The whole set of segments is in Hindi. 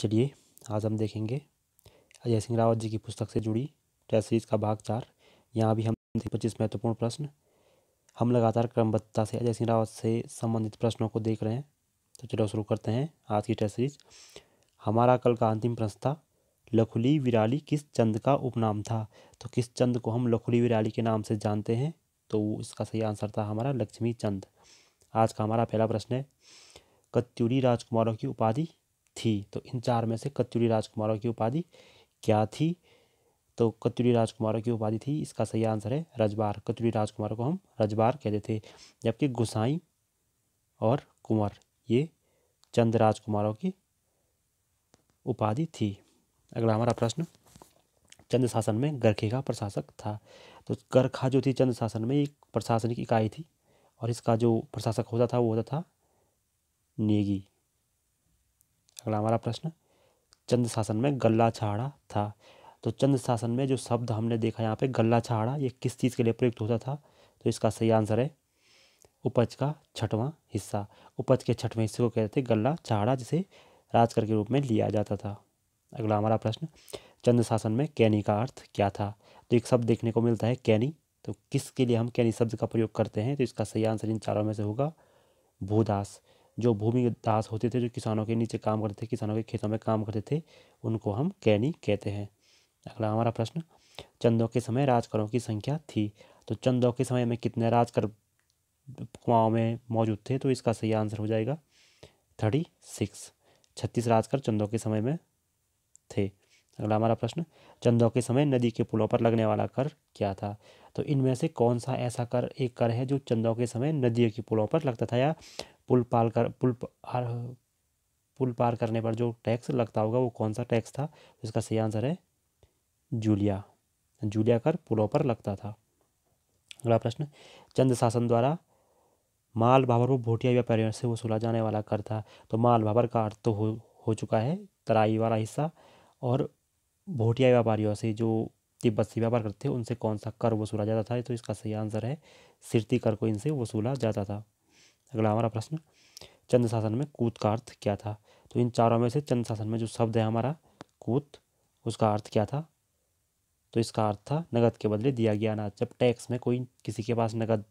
चलिए आज हम देखेंगे अजय सिंह रावत जी की पुस्तक से जुड़ी टेस्ट सीरीज का भाग चार यहाँ भी हम पच्चीस महत्वपूर्ण प्रश्न हम लगातार क्रमबद्धता से अजय सिंह रावत से संबंधित प्रश्नों को देख रहे हैं तो चलो शुरू करते हैं आज की टेस्ट सीरीज हमारा कल का अंतिम प्रश्न था लखुली विराली किस चंद का उपनाम था तो किस चंद को हम लखुली विराली के नाम से जानते हैं तो इसका सही आंसर था हमारा लक्ष्मी चंद आज का हमारा पहला प्रश्न है कत्यूरी राजकुमारों की उपाधि थी तो इन चार में से कत्यूरी राजकुमारों की उपाधि क्या थी तो कत्यूरी राजकुमारों की उपाधि थी इसका सही आंसर है रजबार कत्यूरी राजकुमारों को हम रजबार कहते थे जबकि गुसाई और कुंवर ये चंद राजकुमारों की उपाधि थी अगला हमारा प्रश्न चंद शासन में गरखे का प्रशासक था तो गरखा जो थी चंद शासन में एक प्रशासनिक इकाई थी और इसका जो प्रशासक होता था वो होता था नेगी अगला हमारा प्रश्न चंद शासन में गला छाड़ा था तो चंद शासन में जो शब्द हमने देखा यहाँ पे गला छाड़ा ये किस चीज़ के लिए प्रयुक्त होता था तो इसका सही आंसर है उपज का छठवां हिस्सा उपज के छठवें हिस्से को कहते थे गला छाड़ा जिसे राजकर के रूप में लिया जाता था अगला हमारा प्रश्न चंद शासन में कैनी का अर्थ क्या था तो एक शब्द देखने को मिलता है कैनी तो किसके लिए हम कैनी शब्द का प्रयोग करते हैं तो इसका सही आंसर इन चारों में से होगा भूदास जो भूमि दास होते थे जो किसानों के नीचे काम करते थे किसानों के खेतों में काम करते थे उनको हम कैनी कहते हैं अगला हमारा प्रश्न चंदों के समय राजकरों की संख्या थी तो चंदों के समय में कितने राजकर कुमाऊँ में मौजूद थे तो इसका सही आंसर हो जाएगा थर्टी सिक्स छत्तीस राजकर चंदों के समय में थे अगला हमारा प्रश्न चंदों के समय नदी के पुलों पर लगने वाला कर क्या था तो इनमें से कौन सा ऐसा कर एक कर है जो चंदों के समय नदियों के पुलों पर लगता था या पुल पार कर पुल पार पुल पार करने पर जो टैक्स लगता होगा वो कौन सा टैक्स था इसका सही आंसर है जूलिया जूलिया कर पुलों पर लगता था अगला प्रश्न चंद शासन द्वारा माल भाबर को भोटिया व्यापारियों से वसूला जाने वाला कर था तो माल भाबर का अर्थ तो हो हो चुका है तराई वाला हिस्सा और भोटिया व्यापारियों से जो तिब्बत से व्यापार करते थे उनसे कौन सा कर वसूला जाता था तो इसका सही आंसर है सिरती कर को इनसे वसूला जाता था अगला हमारा प्रश्न चंद शासन में कूत का अर्थ क्या था तो इन चारों में से चंद शासन में जो शब्द है हमारा कूत उसका अर्थ क्या था तो इसका अर्थ था नगद के बदले दिया गया अनाज जब टैक्स में कोई किसी के पास नगद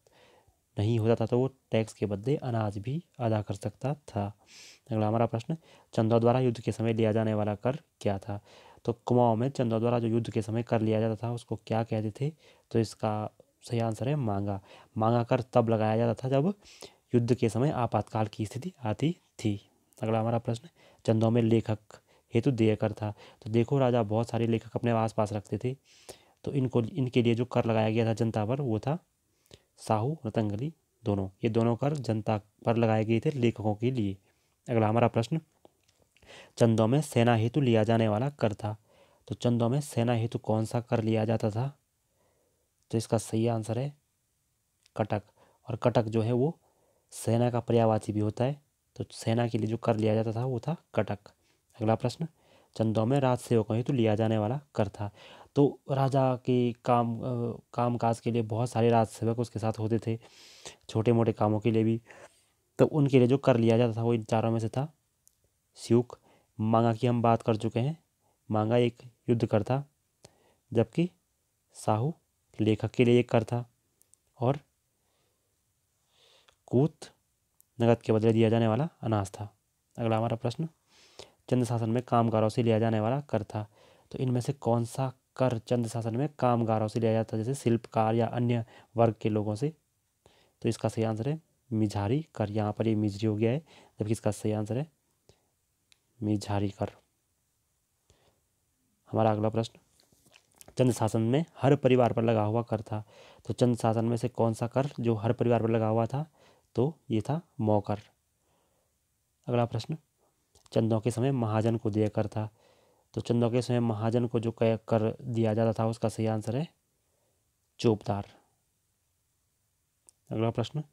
नहीं होता था तो वो टैक्स के बदले अनाज भी अदा कर सकता था अगला हमारा प्रश्न चंदा द्वारा युद्ध के समय लिया जाने वाला कर क्या था तो कुमाऊं में चंदा द्वारा जो युद्ध के समय कर लिया जाता था उसको क्या कहते थे तो इसका सही आंसर है मांगा मांगा कर तब लगाया जाता था जब युद्ध के समय आपातकाल की स्थिति आती थी अगला हमारा प्रश्न चंदों में लेखक हेतु देय कर था तो देखो राजा बहुत सारे लेखक अपने आसपास रखते थे तो इनको इनके लिए जो कर लगाया गया था जनता पर वो था साहू रतंगली दोनों ये दोनों कर जनता पर लगाए गए थे लेखकों के लिए अगला हमारा प्रश्न चंदों में सेना हेतु लिया जाने वाला कर था तो चंदों में सेना हेतु कौन सा कर लिया जाता था तो इसका सही आंसर है कटक और कटक जो है वो सेना का पर्यावाची भी होता है तो सेना के लिए जो कर लिया जाता था वो था कटक अगला प्रश्न चंदों में राजसेवकों हेतु लिया जाने वाला कर था तो राजा के काम काम काज के लिए बहुत सारे राज सेवक उसके साथ होते थे छोटे मोटे कामों के लिए भी तो उनके लिए जो कर लिया जाता था वो इन चारों में से था सियूक मांगा की हम बात कर चुके हैं मांगा एक युद्ध कर था जबकि साहू लेखक के लिए एक कर था और कूत नगद के बदले दिया जाने वाला अनाज था अगला हमारा प्रश्न चंद्र शासन में कामगारों से लिया जाने वाला कर था तो इनमें से कौन सा कर चंद शासन में कामगारों से लिया जाता था जैसे शिल्पकार या अन्य वर्ग के लोगों से तो इसका सही आंसर है मिझारी कर यहाँ पर ये मिझरी हो गया है जबकि इसका सही आंसर है मिझारी कर हमारा अगला प्रश्न चंद्र शासन में हर परिवार पर लगा हुआ कर था तो चंद्र शासन में से कौन सा कर जो हर परिवार पर लगा हुआ था तो ये था मौकर अगला प्रश्न चंदों के समय महाजन को दिया कर था तो चंदों के समय महाजन को जो कह कर दिया जाता था उसका सही आंसर है चोपदार अगला प्रश्न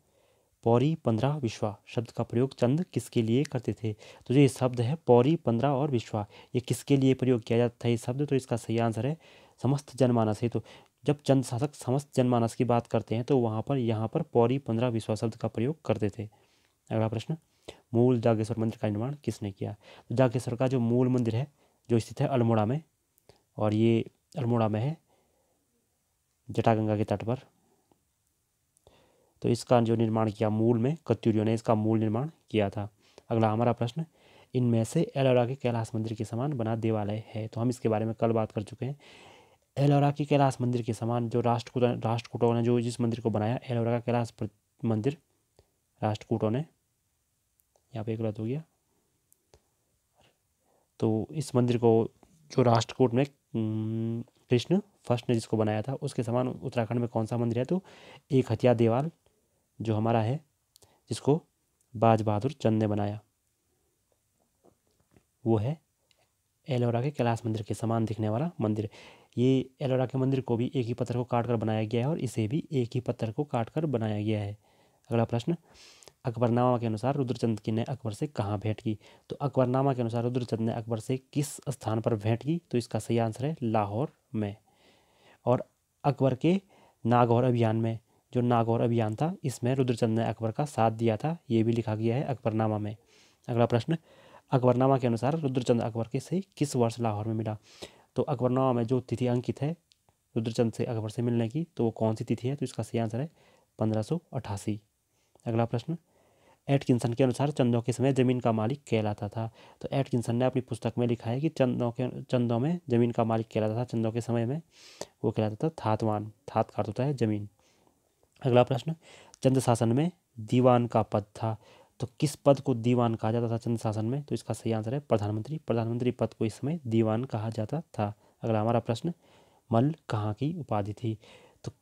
पौरी पंद्रह विश्वा शब्द का प्रयोग चंद किसके लिए करते थे तो जो ये शब्द है पौरी पंद्रह और विश्वा ये किसके लिए प्रयोग किया जाता था ये शब्द तो इसका सही आंसर है समस्त जनमानस है तो जब चंद शासक समस्त जनमानस की बात करते हैं तो वहाँ पर यहाँ पर पौरी पंद्रह विश्वास शब्द का प्रयोग करते थे अगला प्रश्न मूल जागेश्वर मंदिर का निर्माण किसने किया तो जागेश्वर का जो मूल मंदिर है जो स्थित है अल्मोड़ा में और ये अल्मोड़ा में है जटागंगा के तट पर तो इसका जो निर्माण किया मूल में कत्यूरियो ने इसका मूल निर्माण किया था अगला हमारा प्रश्न इनमें से एलोरा के कैलाश मंदिर के समान बना देवालय है तो हम इसके बारे में कल बात कर चुके हैं एलोरा के कैलाश मंदिर के समान जो राष्ट्रकूट राष्ट्रकूटों ने जो जिस मंदिर को बनाया एलोरा का कैलाश मंदिर राष्ट्रकूटों ने यहाँ पे गलत हो गया तो इस मंदिर को जो राष्ट्रकूट में कृष्ण फर्स्ट ने जिसको बनाया था उसके समान उत्तराखंड में कौन सा मंदिर है तो एक हथिया देवाल जो हमारा है जिसको बाज बहादुर चंद ने बनाया वो है एलोरा के कैलाश मंदिर के समान दिखने वाला मंदिर ये एलोरा के मंदिर को भी एक ही पत्थर को काट कर बनाया गया है और इसे भी एक ही पत्थर को काट कर बनाया गया है अगला प्रश्न अकबरनामा के अनुसार रुद्रचंद की ने अकबर से कहाँ भेंट की तो अकबरनामा के अनुसार रुद्रचंद ने अकबर से किस स्थान पर भेंट की तो इसका सही आंसर है लाहौर में और अकबर के नागौर अभियान में जो नागौर अभियान था इसमें रुद्रचंद ने अकबर का साथ दिया था ये भी लिखा गया है अकबरनामा में अगला प्रश्न अकबरनामा के अनुसार रुद्रचंद अकबर के से किस वर्ष लाहौर में मिला तो अकबरनामा में जो तिथि अंकित है रुद्रचंद से अकबर से मिलने की तो वो कौन सी तिथि है तो इसका सही आंसर है पंद्रह अगला प्रश्न एटकिंसन के अनुसार चंदों के समय जमीन का मालिक कहलाता था तो एटकिंसन ने अपनी पुस्तक में लिखा है कि चंदों के चंदों में जमीन का मालिक कहलाता था चंदों के समय में वो कहलाता था थातवान थात का होता है जमीन अगला प्रश्न चंद शासन में दीवान का पद था तो किस पद को दीवान कहा जाता था चंद्र शासन में तो इसका सही आंसर है प्रधानमंत्री प्रधानमंत्री पद को इस समय दीवान कहा जाता था अगला हमारा प्रश्न मल्ल कहाँ की उपाधि थी तो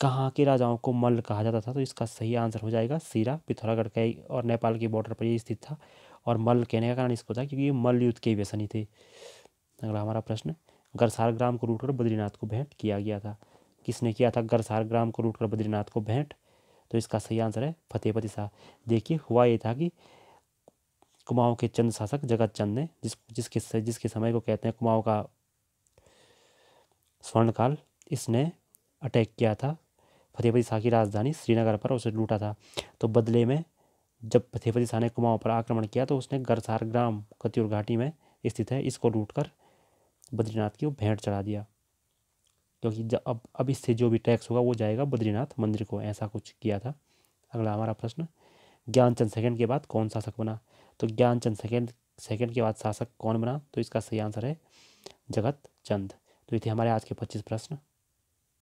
कहाँ के राजाओं को मल्ल कहा जाता था तो इसका सही आंसर हो जाएगा सीरा पिथौरागढ़ के और नेपाल के बॉर्डर पर ये स्थित था और मल्ल कहने का कारण इसको था क्योंकि ये मल्ल युद्ध के व्यसनी थे अगला हमारा प्रश्न गरसार ग्राम को रूट बद्रीनाथ को भेंट किया गया था किसने किया था गरसार ग्राम को रूट बद्रीनाथ को भेंट तो इसका सही आंसर है फतेहपति शाह देखिए हुआ ये था कि कुमाऊं के चंद शासक जगत चंद ने जिस जिसके जिसके समय को कहते हैं कुमाऊं का स्वर्णकाल इसने अटैक किया था फतेहपति शाह की राजधानी श्रीनगर पर उसे लूटा था तो बदले में जब फतेहपति शाह ने कुमाऊं पर आक्रमण किया तो उसने गरसार ग्राम कत्यूर घाटी में स्थित है इसको लूट बद्रीनाथ की भेंट चढ़ा दिया क्योंकि अब अब इससे जो भी टैक्स होगा वो जाएगा बद्रीनाथ मंदिर को ऐसा कुछ किया था अगला हमारा प्रश्न ज्ञानचंद सेकेंड के बाद कौन शासक बना तो ज्ञानचंद सेकेंड सेकेंड के बाद शासक कौन बना तो इसका सही आंसर है जगत चंद तो ये थे हमारे आज के पच्चीस प्रश्न